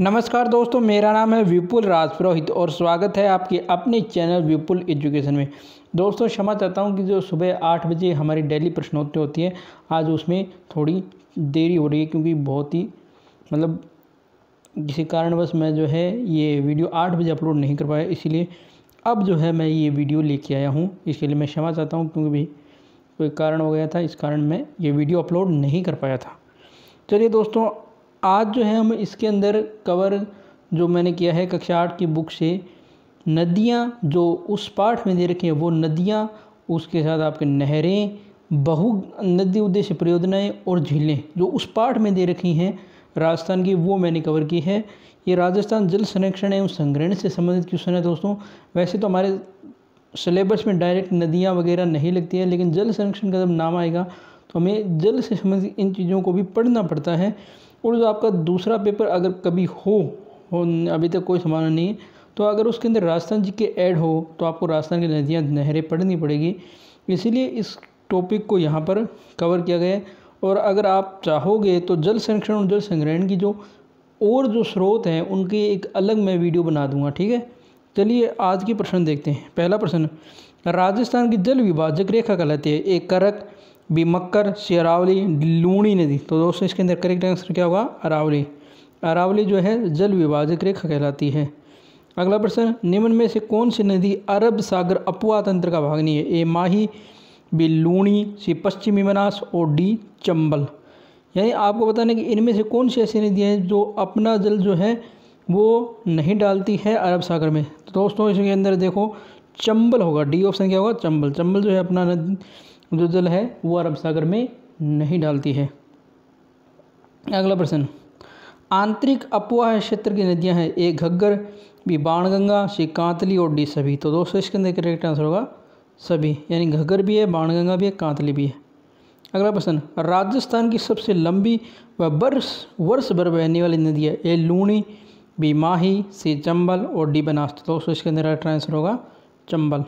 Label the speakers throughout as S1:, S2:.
S1: नमस्कार दोस्तों मेरा नाम है विपुल राजपुरोहित और स्वागत है आपके अपने चैनल विपुल एजुकेशन में दोस्तों क्षमा चाहता हूँ कि जो सुबह आठ बजे हमारी डेली प्रश्नोत्तर होती है आज उसमें थोड़ी देरी हो रही है क्योंकि बहुत ही मतलब किसी कारणवश मैं जो है ये वीडियो आठ बजे अपलोड नहीं कर पाया इसीलिए अब जो है मैं ये वीडियो लेके आया हूँ इसके लिए मैं क्षमा चाहता हूँ क्योंकि भी कोई कारण हो गया था इस कारण मैं ये वीडियो अपलोड नहीं कर पाया था चलिए दोस्तों आज जो है हम इसके अंदर कवर जो मैंने किया है कक्षा आठ की बुक से नदियाँ जो उस पाठ में दे रखी हैं वो नदियाँ उसके साथ आपके नहरें बहु नदी उद्देश्य परियोजनाएँ और झीलें जो उस पाठ में दे रखी हैं राजस्थान की वो मैंने कवर की है ये राजस्थान जल संरक्षण एवं संग्रहण से संबंधित क्वेश्चन है दोस्तों वैसे तो हमारे सिलेबस में डायरेक्ट नदियाँ वगैरह नहीं लगती हैं लेकिन जल संरक्षण का जब नाम आएगा तो हमें जल से संबंधित इन चीज़ों को भी पढ़ना पड़ता है और जो आपका दूसरा पेपर अगर कभी हो हो अभी तक कोई समाधान नहीं है तो अगर उसके अंदर राजस्थान जी के ऐड हो तो आपको राजस्थान की नदियाँ नहरें पढ़नी पड़ेगी इसीलिए इस टॉपिक को यहाँ पर कवर किया गया है और अगर आप चाहोगे तो जल संरक्षण और जल संग्रहण की जो और जो स्रोत हैं उनकी एक अलग मैं वीडियो बना दूंगा ठीक है चलिए आज के प्रश्न देखते हैं पहला प्रश्न राजस्थान की जल विभाजक रेखा कहलाती है एक करक बी मक्कर सी अरावली लूणी नदी तो दोस्तों इसके अंदर करेक्ट आंसर क्या होगा अरावली अरावली जो है जल विभाजक रेखा कहलाती है अगला प्रश्न निम्न में से कौन सी नदी अरब सागर अपवा तंत्र का भाग नहीं है ए माही बी लूणी सी पश्चिमी मनास और डी चंबल यानी आपको बताने कि इनमें से कौन सी ऐसी नदियाँ हैं जो अपना जल जो है वो नहीं डालती है अरब सागर में तो दोस्तों इसके अंदर देखो चंबल होगा डी ऑप्शन क्या होगा चंबल चंबल जो है अपना नदी जो जल है वो अरब सागर में नहीं डालती है अगला प्रश्न आंतरिक अपवाह क्षेत्र की नदियां हैं एक घग्गर भी बाणगंगा सी कांतली और डी सभी तो दोस्तों इसके अंदर करेक्ट आंसर होगा सभी यानी घग्गर भी है बाणगंगा भी है कांतली भी है अगला प्रश्न राजस्थान की सबसे लंबी व वर्ष वर्ष भर बहने वाली नदी है A Luni B Mahi C Chambal और डी बनास्त तो दोस्तों इसके अंदर आंसर होगा चंबल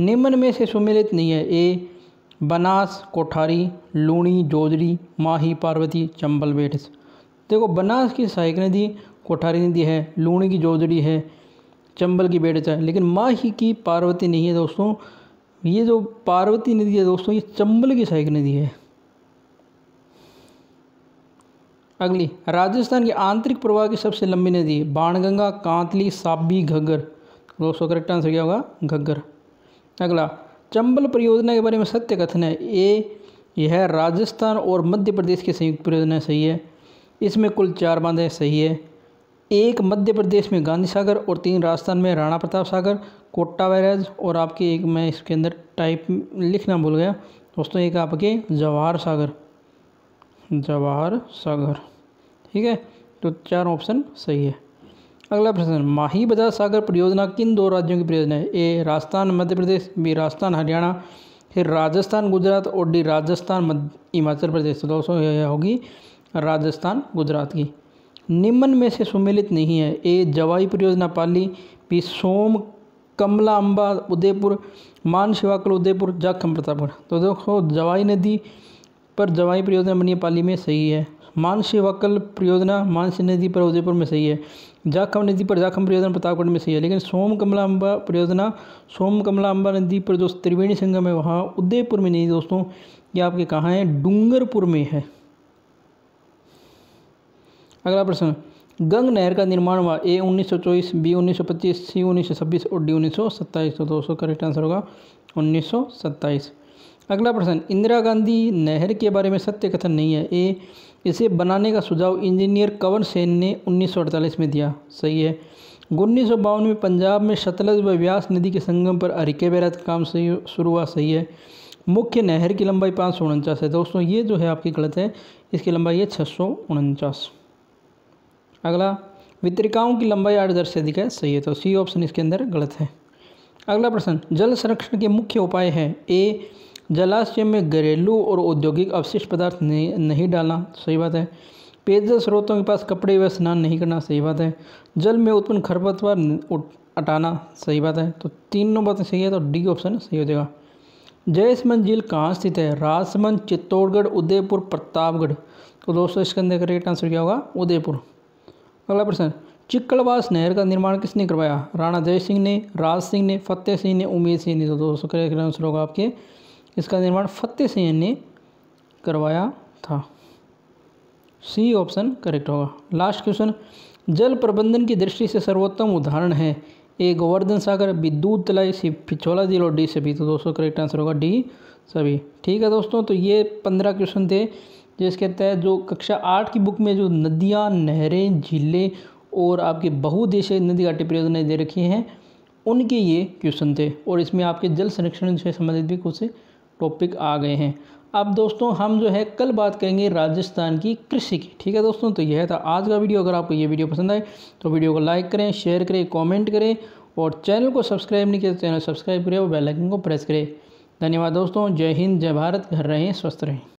S1: निम्न में से सुमिलित नहीं है ए बनास कोठारी लूणी जोजरी माही पार्वती चंबल बेट्स देखो बनास की सहायक नदी कोठारी नदी है लूणी की जोजरी है चंबल की बेट्स है लेकिन माही की पार्वती नहीं है दोस्तों ये जो पार्वती नदी है दोस्तों ये चंबल की सहायक नदी है अगली राजस्थान की आंतरिक प्रवाह की सबसे लंबी नदी बाणगंगा कांतली साबी घग्गर दोस्तों करेक्ट आंसर क्या होगा घग्गर अगला चंबल परियोजना के बारे में सत्य कथन है ए यह राजस्थान और मध्य प्रदेश की संयुक्त परियोजना सही है इसमें कुल चार बांधें सही है एक मध्य प्रदेश में गांधी सागर और तीन राजस्थान में राणा प्रताप सागर कोटा बैराज और आपके एक मैं इसके अंदर टाइप लिखना भूल गया दोस्तों एक आपके जवाहर सागर जवाहर सागर ठीक है तो चार ऑप्शन सही है अगला प्रश्न माही बजाज सागर परियोजना किन दो राज्यों की परियोजना है ए राजस्थान मध्य प्रदेश बी राजस्थान हरियाणा फिर राजस्थान गुजरात और डी राजस्थान हिमाचल प्रदेश तो दोस्तों यह होगी राजस्थान गुजरात की निम्न में से सुमेलित नहीं है ए जवाई परियोजना पाली बी सोम कमला अम्बा उदयपुर मान शिवाकल उदयपुर जाखम प्रतापगढ़ तो देखो जवाई नदी पर जवाई परियोजना बनी पाली में सही है मानसी वकल परियोजना मानसी नदी पर उदयपुर में सही है जाखम नदी पर जाखम परियोजना प्रतापगढ़ में सही है लेकिन सोम कमला अम्बा परियोजना सोम कमला अम्बा नदी पर जो त्रिवेणी संगम है वहाँ उदयपुर में नहीं दोस्तों ये आपके कहाँ है डूंगरपुर में है अगला प्रश्न गंग नहर का निर्माण हुआ ए 1924, बी 1925, सी 1926 और डी 1927 तो दोस्तों करेक्ट आंसर होगा 1927 अगला प्रश्न इंदिरा गांधी नहर के बारे में सत्य कथन नहीं है ए इसे बनाने का सुझाव इंजीनियर कंवर सेन ने 1948 में दिया सही है उन्नीस में पंजाब में शतलज व व्यास नदी के संगम पर अरिके बैराज का काम शुरू हुआ सही है मुख्य नहर की लंबाई पाँच सौ उनचास है दोस्तों ये जो है आपकी गलत है इसकी लंबाई है छः सौ उनचास अगला वितरिकाओं की लंबाई आठ हज़ार से अधिक है सही है तो सी ऑप्शन इसके अंदर गलत है अगला प्रश्न जल संरक्षण के मुख्य उपाय हैं ए जलाशय में घरेलू और औद्योगिक अवशिष्ट पदार्थ नहीं नहीं डालना सही बात है पेयजल स्रोतों के पास कपड़े व स्नान नहीं करना सही बात है जल में उत्पन्न खरपतवार हटाना सही बात है तो तीनों बातें सही है तो डी ऑप्शन सही हो जाएगा जयसमंद झील कहाँ स्थित है राजसमंद चित्तौड़गढ़ उदयपुर प्रतापगढ़ तो दोस्तों इसके अंदर करेक्ट आंसर क्या होगा उदयपुर अगला प्रश्न चिक्कड़वास नहर का निर्माण किसने करवाया राणा जय सिंह ने राज सिंह ने फतेह सिंह ने उमेश सिंह ने तो दोस्तों करेक्ट आंसर होगा आपके इसका निर्माण फतेह सैन ने करवाया था सी ऑप्शन करेक्ट होगा लास्ट क्वेश्चन जल प्रबंधन की दृष्टि से सर्वोत्तम उदाहरण है ए गोवर्धन सागर बी दूध तलाई सी पिछोला जिलो और डी सभी तो दोस्तों करेक्ट आंसर होगा डी सभी ठीक है दोस्तों तो ये पंद्रह क्वेश्चन थे जिसके तहत जो कक्षा आठ की बुक में जो नदियाँ नहरें झीलें और आपके बहुदेश नदी घाटी परियोजनाएँ दे रखी हैं उनके ये क्वेश्चन थे और इसमें आपके जल संरक्षण से संबंधित भी कुछ टॉपिक आ गए हैं अब दोस्तों हम जो है कल बात करेंगे राजस्थान की कृषि की ठीक है दोस्तों तो यह था आज का वीडियो अगर आपको ये वीडियो पसंद आए तो वीडियो को लाइक करें शेयर करें कमेंट करें और चैनल को सब्सक्राइब नहीं किया तो चैनल सब्सक्राइब करें और बेल आइकन को प्रेस करें धन्यवाद दोस्तों जय हिंद जय भारत घर रहें स्वस्थ रहें